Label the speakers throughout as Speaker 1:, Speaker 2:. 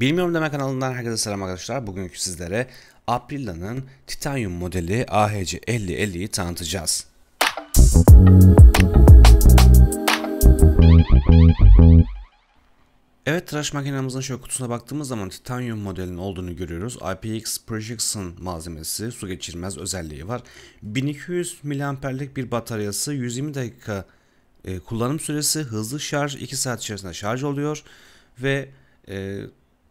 Speaker 1: Bilmiyorum Deme kanalından herkese selam arkadaşlar. Bugünkü sizlere Aprilia'nın Titanium modeli AHC 5050'yi tanıtacağız. Evet tıraş makinemizin şöyle kutusuna baktığımız zaman Titanium modelinin olduğunu görüyoruz. IPX Projection malzemesi su geçirmez özelliği var. 1200 miliamperlik bir bataryası 120 dakika e, kullanım süresi hızlı şarj 2 saat içerisinde şarj oluyor ve e,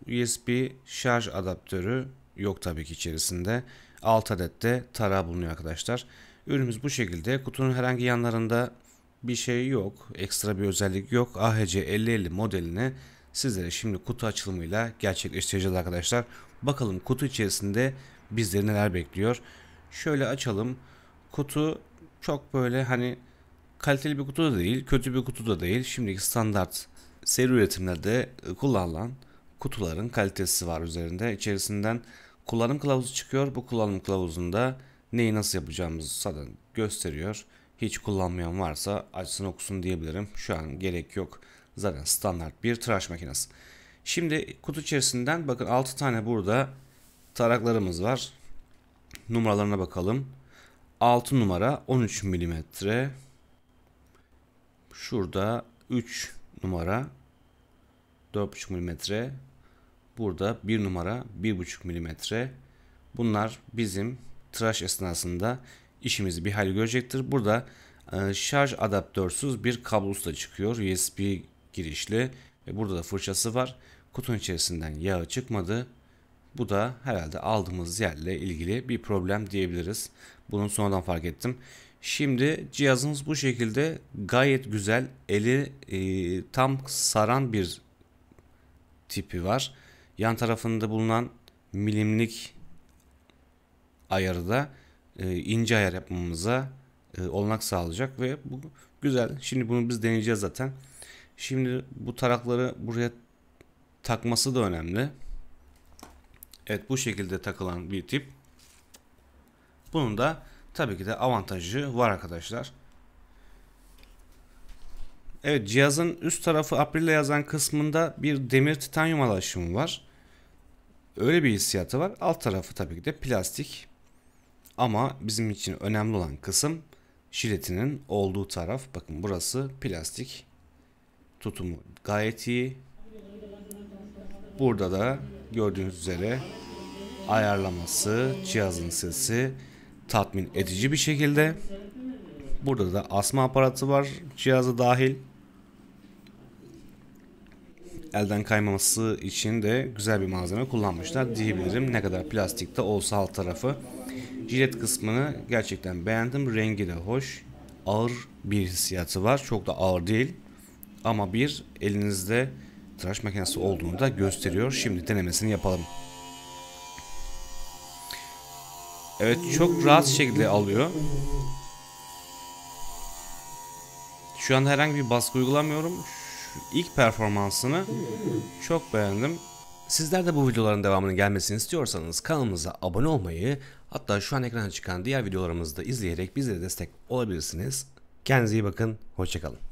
Speaker 1: USB şarj adaptörü yok tabii ki içerisinde. 6 adet de tarağı bulunuyor arkadaşlar. Ürünümüz bu şekilde. Kutunun herhangi yanlarında bir şey yok. Ekstra bir özellik yok. AHC 5050 modelini sizlere şimdi kutu açılımıyla gerçekleştireceğiz arkadaşlar. Bakalım kutu içerisinde bizleri neler bekliyor. Şöyle açalım. Kutu çok böyle hani kaliteli bir kutu da değil, kötü bir kutu da değil. Şimdiki standart seri üretimlerde kullanılan kutuların kalitesi var üzerinde. İçerisinden kullanım kılavuzu çıkıyor. Bu kullanım kılavuzunda neyi nasıl yapacağımızı zaten gösteriyor. Hiç kullanmayan varsa açsın okusun diyebilirim. Şu an gerek yok. Zaten standart bir tıraş makinesi. Şimdi kutu içerisinden bakın 6 tane burada taraklarımız var. Numaralarına bakalım. 6 numara 13 mm. Şurada 3 numara 4,5 mm Burada 1 numara 1,5 milimetre. Bunlar bizim tıraş esnasında işimizi bir hal görecektir. Burada e, şarj adaptörsüz bir kablosu da çıkıyor. USB girişli ve burada da fırçası var. Kutunun içerisinden yağı çıkmadı. Bu da herhalde aldığımız yerle ilgili bir problem diyebiliriz. Bunu sonradan fark ettim. Şimdi cihazımız bu şekilde gayet güzel eli e, tam saran bir tipi var yan tarafında bulunan milimlik ayarı da e, ince ayar yapmamıza e, olanak sağlayacak ve bu güzel. Şimdi bunu biz deneyeceğiz zaten. Şimdi bu tarakları buraya takması da önemli. Evet bu şekilde takılan bir tip. Bunun da tabii ki de avantajı var arkadaşlar. Evet cihazın üst tarafı Aprilia yazan kısmında bir demir titanyum alaşımı var. Öyle bir hissiyatı var. Alt tarafı tabii ki de plastik. Ama bizim için önemli olan kısım jiletinin olduğu taraf. Bakın burası plastik. Tutumu gayet iyi. Burada da gördüğünüz üzere ayarlaması, cihazın sesi tatmin edici bir şekilde. Burada da asma aparatı var cihazı dahil elden kaymaması için de güzel bir malzeme kullanmışlar diyebilirim. Ne kadar plastik de olsa alt tarafı. Jilet kısmını gerçekten beğendim. Rengi de hoş. Ağır bir hissiyatı var. Çok da ağır değil. Ama bir elinizde tıraş makinesi olduğunu da gösteriyor. Şimdi denemesini yapalım. Evet çok rahat şekilde alıyor. Şu anda herhangi bir baskı uygulamıyorum ilk performansını çok beğendim. Sizler de bu videoların devamının gelmesini istiyorsanız kanalımıza abone olmayı hatta şu an ekrana çıkan diğer videolarımızı da izleyerek bize de destek olabilirsiniz. Kendinize iyi bakın, hoşçakalın.